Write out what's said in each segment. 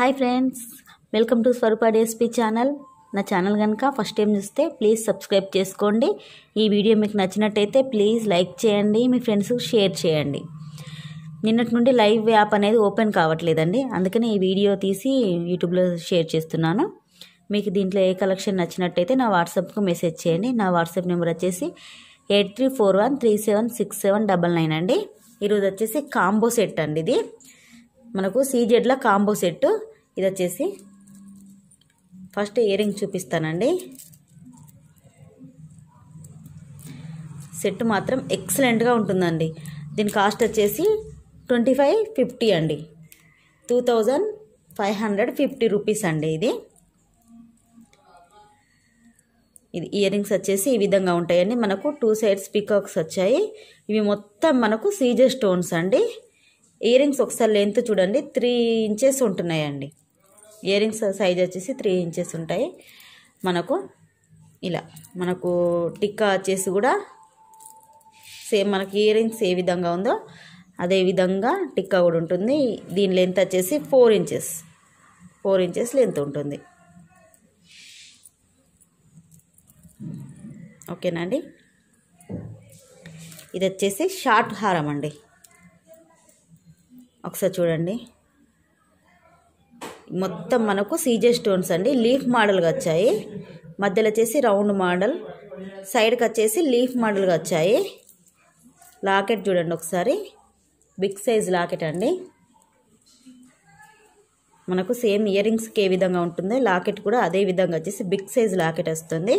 hi friends welcome to Swarupa డేస్పీ channel నా channel కనుక ఫస్ట్ టైం చూస్తే ప్లీజ్ సబ్స్క్రైబ్ చేసుకోండి ఈ వీడియో మీకు నచ్చినట్టయితే ప్లీజ్ లైక్ చేయండి మీ ఫ్రెండ్స్కి షేర్ చేయండి నిన్నటి నుండి లైవ్ యాప్ అనేది ఓపెన్ కావట్లేదండి అందుకనే ఈ వీడియో తీసి యూట్యూబ్లో షేర్ చేస్తున్నాను మీకు దీంట్లో ఏ కలెక్షన్ నచ్చినట్టయితే నా వాట్సాప్కు మెసేజ్ చేయండి నా వాట్సాప్ నెంబర్ వచ్చేసి eight three four one three seven six seven double nine అండి ఈరోజు వచ్చేసి కాంబో సెట్ అండి ఇది మనకు సీజెడ్ల కాంబో సెట్ ఇది వచ్చేసి ఫస్ట్ ఇయర్ రింగ్ చూపిస్తానండి సెట్ మాత్రం ఎక్సలెంట్గా ఉంటుందండి దీని కాస్ట్ వచ్చేసి ట్వంటీ ఫైవ్ ఫిఫ్టీ అండి two thousand five hundred fifty rupees అండి ఇది ఇది ఇయర్ రింగ్స్ వచ్చేసి ఈ విధంగా ఉంటాయండి మనకు టూ సైడ్స్ పికాక్స్ వచ్చాయి ఇవి మొత్తం మనకు సీజర్ స్టోన్స్ అండి ఇయర్ రింగ్స్ ఒకసారి లెంత్ చూడండి త్రీ ఇంచెస్ ఉంటున్నాయండి ఇయర్ రింగ్స్ సైజ్ వచ్చేసి త్రీ ఇంచెస్ ఉంటాయి మనకు ఇలా మనకు టిక్కా వచ్చేసి కూడా సేమ్ మనకి ఇయర్ రింగ్స్ ఏ విధంగా ఉందో అదే విధంగా టిక్కా కూడా ఉంటుంది దీని లెంత్ వచ్చేసి four inches four inches length ఉంటుంది ఓకేనా అండి ఇది వచ్చేసి షార్ట్ హారం అండి ఒకసారి చూడండి మొత్తం మనకు సీజే స్టోన్స్ అండి లీఫ్ మోడల్గా వచ్చాయి మధ్యలో వచ్చేసి రౌండ్ మోడల్ సైడ్కి వచ్చేసి లీఫ్ మోడల్గా వచ్చాయి లాకెట్ చూడండి ఒకసారి బిగ్ సైజ్ లాకెట్ అండి మనకు సేమ్ ఇయర్ రింగ్స్కి ఏ విధంగా ఉంటుందో లాకెట్ కూడా అదే విధంగా వచ్చేసి బిగ్ సైజ్ లాకెట్ వస్తుంది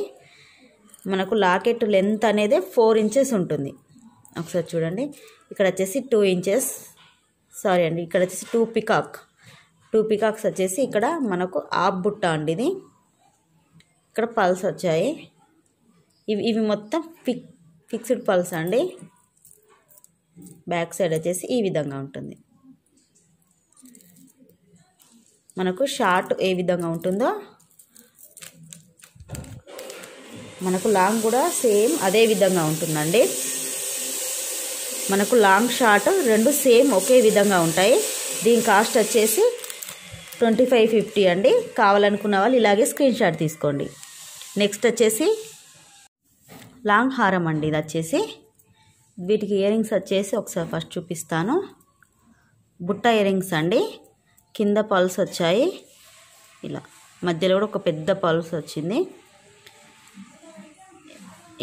మనకు లాకెట్ లెంత్ అనేది ఫోర్ ఇంచెస్ ఉంటుంది ఒకసారి చూడండి ఇక్కడ వచ్చేసి టూ ఇంచెస్ సారీ అండి ఇక్కడ వచ్చేసి టూ పికాక్ టూ పికాక్స్ వచ్చేసి ఇక్కడ మనకు ఆప్ బుట్ట అండి ఇది ఇక్కడ పల్స్ వచ్చాయి ఇవి ఇవి మొత్తం ఫిక్ ఫిక్స్డ్ పల్స్ అండి బ్యాక్ సైడ్ వచ్చేసి ఈ విధంగా ఉంటుంది మనకు షార్ట్ ఏ విధంగా ఉంటుందో మనకు లాంగ్ కూడా సేమ్ అదే విధంగా ఉంటుందండి మనకు లాంగ్ షార్ట్ రెండు సేమ్ ఒకే విధంగా ఉంటాయి దీని కాస్ట్ వచ్చేసి ట్వంటీ ఫైవ్ ఫిఫ్టీ అండి కావాలనుకున్న వాళ్ళు ఇలాగే స్క్రీన్ షాట్ తీసుకోండి నెక్స్ట్ వచ్చేసి లాంగ్ హారం అండి ఇది వచ్చేసి వీటికి ఇయరింగ్స్ వచ్చేసి ఒకసారి ఫస్ట్ చూపిస్తాను బుట్ట ఇయరింగ్స్ అండి కింద పల్స్ వచ్చాయి ఇలా మధ్యలో కూడా ఒక పెద్ద పల్స్ వచ్చింది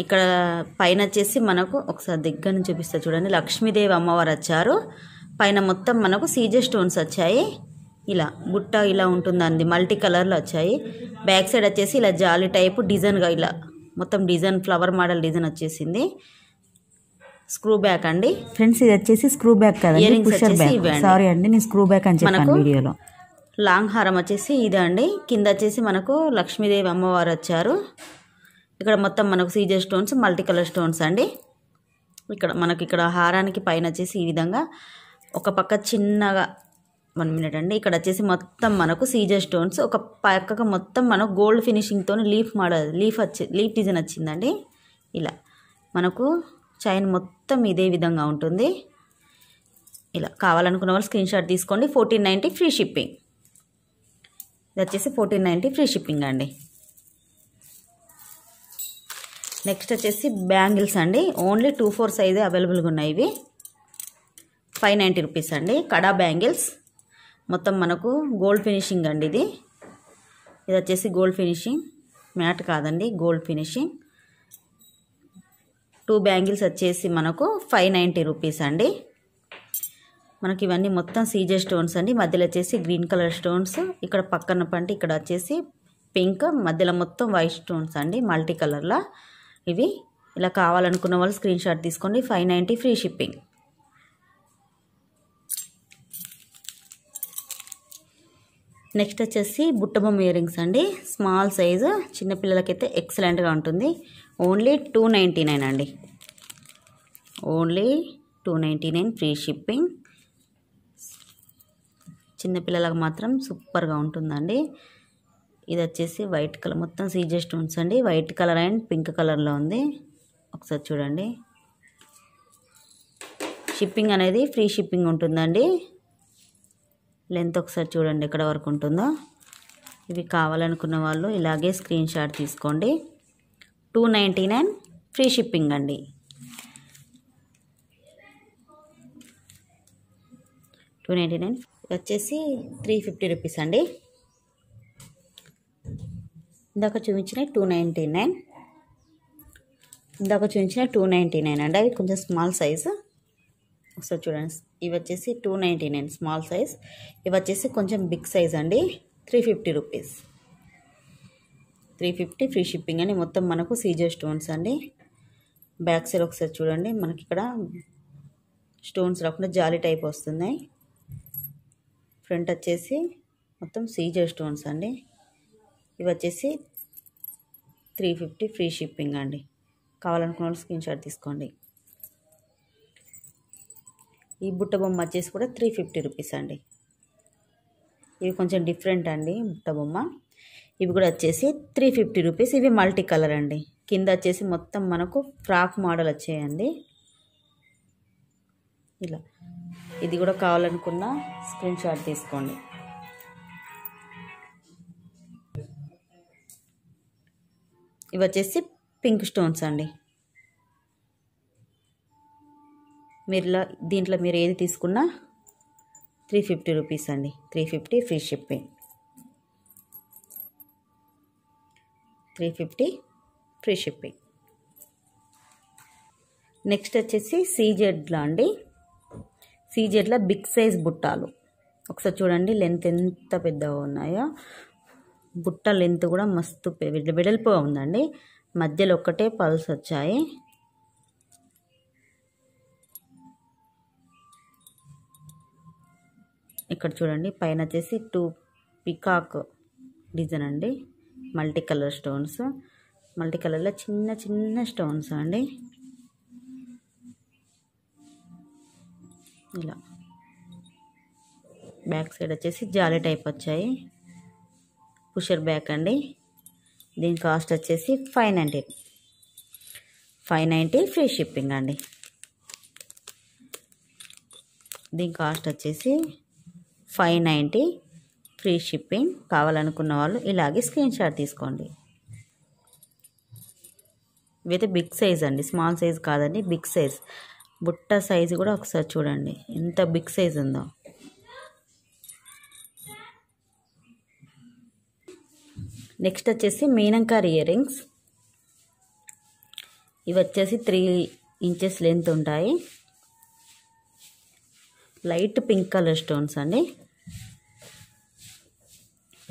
ఇక్కడ పైన వచ్చేసి మనకు ఒకసారి దగ్గర నుంచి చూపిస్తా చూడండి లక్ష్మీదేవి అమ్మవారు వచ్చారు పైన మొత్తం మనకు సీజే స్టోన్స్ వచ్చాయి ఇలా బుట్ట ఇలా ఉంటుందండి మల్టీ కలర్లో వచ్చాయి బ్యాక్ సైడ్ వచ్చేసి ఇలా జాలి టైపు డిజైన్గా ఇలా మొత్తం డిజైన్ ఫ్లవర్ మోడల్ డిజైన్ వచ్చేసింది స్క్రూ బ్యాక్ అండి ఫ్రెండ్స్ ఇది వచ్చేసి స్క్రూ బ్యాక్ బ్యాక్ సారీ అండి నేను స్క్రూ బ్యాక్ అని చెప్పాను వీడియోలో లాంగ్ హారం వచ్చేసి ఇదే అండి కింద వచ్చేసి మనకు లక్ష్మీదేవి అమ్మవారు వచ్చారు ఇక్కడ మొత్తం మనకు సీజర్ స్టోన్స్ మల్టీ కలర్ స్టోన్స్ అండి ఇక్కడ మనకి ఇక్కడ హారానికి పైన వచ్చేసి ఈ విధంగా ఒక పక్క చిన్నగా వన్ మినిట్ అండి ఇక్కడ వచ్చేసి మొత్తం మనకు సీజర్ స్టోన్స్ ఒక పక్కకు మొత్తం మనకు గోల్డ్ ఫినిషింగ్తో లీఫ్ మోడల్ లీఫ్ వచ్చి లీఫ్ డిజైన్ వచ్చిందండి ఇలా మనకు చైన్ మొత్తం ఇదే విధంగా ఉంటుంది ఇలా కావాలనుకున్న వాళ్ళు స్క్రీన్ షాట్ తీసుకోండి ఫోర్టీన్ నైంటీ ఫ్రీ షిప్పింగ్ ఇది వచ్చేసి ఫోర్టీన్ ఫ్రీ షిప్పింగ్ అండి నెక్స్ట్ వచ్చేసి బ్యాంగిల్స్ అండి ఓన్లీ టూ ఫోర్ సైజే అవైలబుల్గా ఉన్నాయి ఇవి ఫైవ్ నైంటీ రూపీస్ అండి కడా బ్యాంగిల్స్ మొత్తం మనకు గోల్డ్ ఫినిషింగ్ అండి ఇది ఇది వచ్చేసి గోల్డ్ ఫినిషింగ్ మ్యాట్ కాదండి గోల్డ్ ఫినిషింగ్ టూ బ్యాంగిల్స్ వచ్చేసి మనకు ఫైవ్ నైంటీ రూపీస్ అండి మనకి ఇవన్నీ మొత్తం సీజర్ స్టోన్స్ అండి మధ్యలో వచ్చేసి గ్రీన్ కలర్ స్టోన్స్ ఇక్కడ పక్కన పంటి ఇక్కడ వచ్చేసి పింక్ మధ్యలో మొత్తం వైట్ స్టోన్స్ అండి మల్టీ కలర్లో ఇవి ఇలా కావాలనుకున్న వాళ్ళు స్క్రీన్ షాట్ తీసుకోండి five ninety free shipping next వచ్చేసి బుట్టబొమ్మ ఇయరింగ్స్ అండి స్మాల్ సైజు చిన్నపిల్లలకైతే ఎక్సలెంట్గా ఉంటుంది ఓన్లీ టూ నైంటీ నైన్ అండి only two ninety nine free shipping చిన్నపిల్లలకు మాత్రం సూపర్గా ఉంటుందండి ఇది వచ్చేసి వైట్ కలర్ మొత్తం సీజర్ స్టోన్స్ అండి వైట్ కలర్ అండ్ పింక్ కలర్లో ఉంది ఒకసారి చూడండి షిప్పింగ్ అనేది ఫ్రీ షిప్పింగ్ ఉంటుందండి లెంత్ ఒకసారి చూడండి ఎక్కడ వరకు ఉంటుందో ఇవి కావాలనుకున్న వాళ్ళు ఇలాగే స్క్రీన్ షాట్ తీసుకోండి two ninety nine free shipping అండి టూ నైంటీ నైన్ వచ్చేసి త్రీ ఫిఫ్టీ రూపీస్ అండి ఇందాక చూపించిన టూ నైంటీ నైన్ ఇందాక చూపించిన టూ నైంటీ నైన్ అండి అవి కొంచెం స్మాల్ సైజు ఒకసారి చూడండి ఇవి వచ్చేసి two ninety nine small size ఇవి వచ్చేసి కొంచెం బిగ్ సైజ్ అండి three fifty rupees three fifty free shipping అని మొత్తం మనకు సీజర్ స్టోన్స్ అండి బ్యాక్ సైడ్ ఒకసారి చూడండి మనకి ఇక్కడ స్టోన్స్ రాకుండా జాలి టైప్ వస్తున్నాయి ఫ్రంట్ వచ్చేసి మొత్తం సీజర్ స్టోన్స్ అండి ఇవి వచ్చేసి త్రీ ఫిఫ్టీ ఫ్రీ షిప్పింగ్ అండి కావాలనుకున్న వాళ్ళు స్క్రీన్ షాట్ తీసుకోండి ఈ బుట్ట బొమ్మ వచ్చేసి కూడా త్రీ ఫిఫ్టీ రూపీస్ అండి ఇవి కొంచెం డిఫరెంట్ అండి బుట్ట బొమ్మ ఇవి కూడా వచ్చేసి త్రీ ఫిఫ్టీ రూపీస్ ఇవి మల్టీ కలర్ అండి కింద వచ్చేసి మొత్తం మనకు ఫ్రాక్ మోడల్ వచ్చేయండి ఇలా ఇది కూడా కావాలనుకున్న స్క్రీన్ షాట్ తీసుకోండి ఇవి వచ్చేసి పింక్ స్టోన్స్ అండి మీరు దీంట్లో మీరు ఏది తీసుకున్నా త్రీ ఫిఫ్టీ రూపీస్ అండి three fifty free shipping three fifty free shipping next వచ్చేసి సీజెడ్లో అండి సీజెడ్లో బిగ్ సైజ్ బుట్టాలు ఒకసారి చూడండి లెంత్ ఎంత పెద్దగా ఉన్నాయో బుట్ట లెంత్ కూడా మస్తు వెడల్పుగా ఉందండి మధ్యలో ఒక్కటే పల్స్ వచ్చాయి ఇక్కడ చూడండి పైన వచ్చేసి టూ పికాక్ డిజైన్ అండి మల్టీ కలర్ స్టోన్స్ మల్టీ కలర్లో చిన్న చిన్న స్టోన్స్ అండి ఇలా బ్యాక్ సైడ్ వచ్చేసి జాలి టైప్ వచ్చాయి కుషర్ బ్యాక్ అండి దీని కాస్ట్ వచ్చేసి five ninety five ninety free shipping అండి దీని కాస్ట్ వచ్చేసి ఫైవ్ నైంటీ ఫ్రీ షిప్పింగ్ కావాలనుకున్న వాళ్ళు ఇలాగే స్క్రీన్ షాట్ తీసుకోండి ఇవైతే బిగ్ సైజ్ అండి స్మాల్ సైజ్ కాదండి బిగ్ సైజ్ బుట్ట సైజు కూడా ఒకసారి చూడండి ఎంత బిగ్ సైజ్ ఉందో నెక్స్ట్ వచ్చేసి మీనంకార్ ఇయర్ రింగ్స్ ఇవి వచ్చేసి త్రీ ఇంచెస్ లెంత్ ఉంటాయి లైట్ పింక్ కలర్ స్టోన్స్ అండి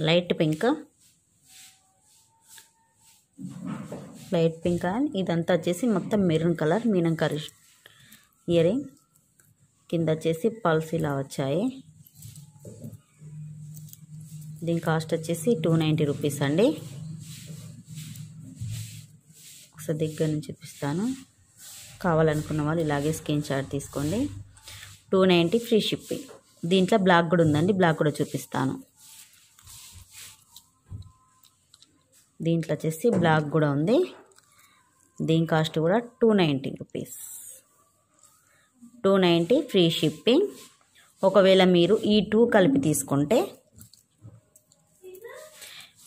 light pink light pink and ఇదంతా వచ్చేసి మొత్తం మెరూన్ కలర్ మీనంకారి ఇయరింగ్ కింద వచ్చేసి పల్స్ ఇలా వచ్చాయి దీని కాస్ట్ వచ్చేసి టూ నైంటీ రూపీస్ అండి ఒకసారి దగ్గర నుంచి చూపిస్తాను కావాలనుకున్న వాళ్ళు ఇలాగే స్క్రీన్ షాట్ తీసుకోండి టూ నైంటీ ఫ్రీ షిప్పింగ్ దీంట్లో బ్లాక్ కూడా ఉందండి బ్లాక్ కూడా చూపిస్తాను దీంట్లో వచ్చేసి బ్లాక్ కూడా ఉంది దీని కాస్ట్ కూడా two ninety rupees two ninety free shipping ఒకవేళ మీరు ఈ టూ కలిపి తీసుకుంటే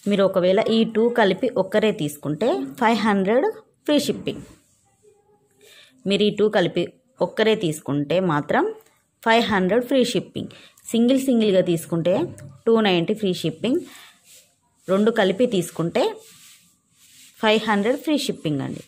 మీరు ఒకవేళ ఈ టూ కలిపి ఒక్కరే తీసుకుంటే ఫైవ్ హండ్రెడ్ ఫ్రీ షిప్పింగ్ మీరు ఈ టూ కలిపి ఒక్కరే తీసుకుంటే మాత్రం five hundred free shipping single సింగిల్గా తీసుకుంటే టూ నైంటీ ఫ్రీ షిప్పింగ్ రెండు కలిపి తీసుకుంటే ఫైవ్ హండ్రెడ్ ఫ్రీ షిప్పింగ్ అండి